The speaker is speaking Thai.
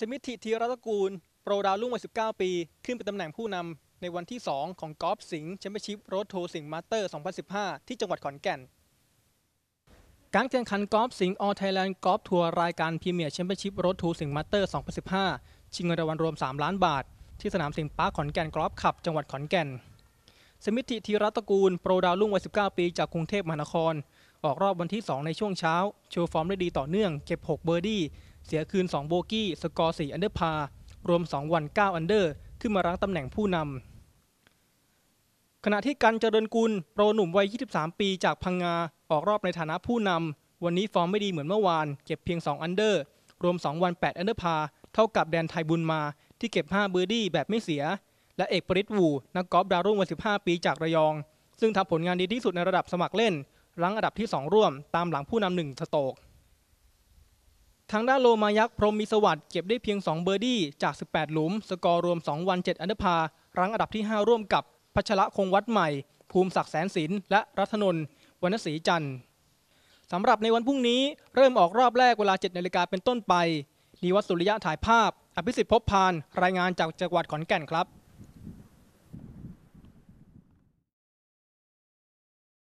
สมิธิธีรัตกูล โปรดาวรุ่งวัย 19 ปี ขึ้นเป็นตำแหน่งผู้นำในวันที่ 2 ของกอล์ฟสิงห์แชมเปี้ยนชิพโรดโทสิงห์มาสเตอร์ 2015 ที่จังหวัดขอนแก่น การแข่งขันกอล์ฟสิงห์ออไทยแลนด์กอล์ฟทัวร์รายการพรีเมียร์แชมเปี้ยนชิพโรดโทสิงห์มาสเตอร์ 2015 ชิงเงินรางวัลรวม 3 ล้านบาท ที่สนามสิงห์ปาร์คขอนแก่นกอล์ฟคลับ จังหวัดขอนแก่น สมิธิธีรัตกูลโปรดาวรุ่งวัย 19 ปี จากกรุงเทพมหานคร ออกรอบวันที่ 2 ในช่วงเช้าโชว์ฟอร์มได้ดีต่อเนื่อง เก็บ 6 เบอร์ดี้เสียคืน 2 โบกี้ สกอร์ 4 อันเดอร์พารวม 2 วัน 9 อันเดอร์ ขึ้นมารั้งตำแหน่งผู้นำขณะที่กันเจริญกุล โปรหนุ่มวัย 23 ปีจากพังงา ออกรอบในฐานะผู้นำวันนี้ฟอร์มไม่ดีเหมือนเมื่อวาน เก็บเพียง 2 อันเดอร์ รวม 2 วัน 8 อันเดอร์พา เท่ากับแดนไทยบุญมา ที่เก็บ 5 เบอร์ดี้แบบไม่เสีย และเอกปริศวูนักกอล์ฟดาวรุ่งวัย15 ปีจากระยอง ซึ่งทำผลงานดีที่สุดในระดับสมัครเล่นรั้งอันดับที่ 2 ร่วม ตามหลังผู้นำหนึ่งสโตกทางด้านโลมายักษ์ พรหมมิสวัสด์เก็บได้เพียง 2 เบอร์ดี้จาก 18 หลุม สกอร์รวม 2 วัน 7 อันดับพารั้งอันดับที่ 5 ร่วมกับพัชระคงวัดใหม่ ภูมิศักดิ์แสนศิลและรัตนนวรรณศรีจันทร์สำหรับในวันพรุ่งนี้เริ่มออกรอบแรกเวลา 7นาฬิกาเป็นต้นไป นิวัตสุริยะถ่ายภาพ อภิสิทธิ์พบพานรายงานจากจังหวัดขอนแก่นครับ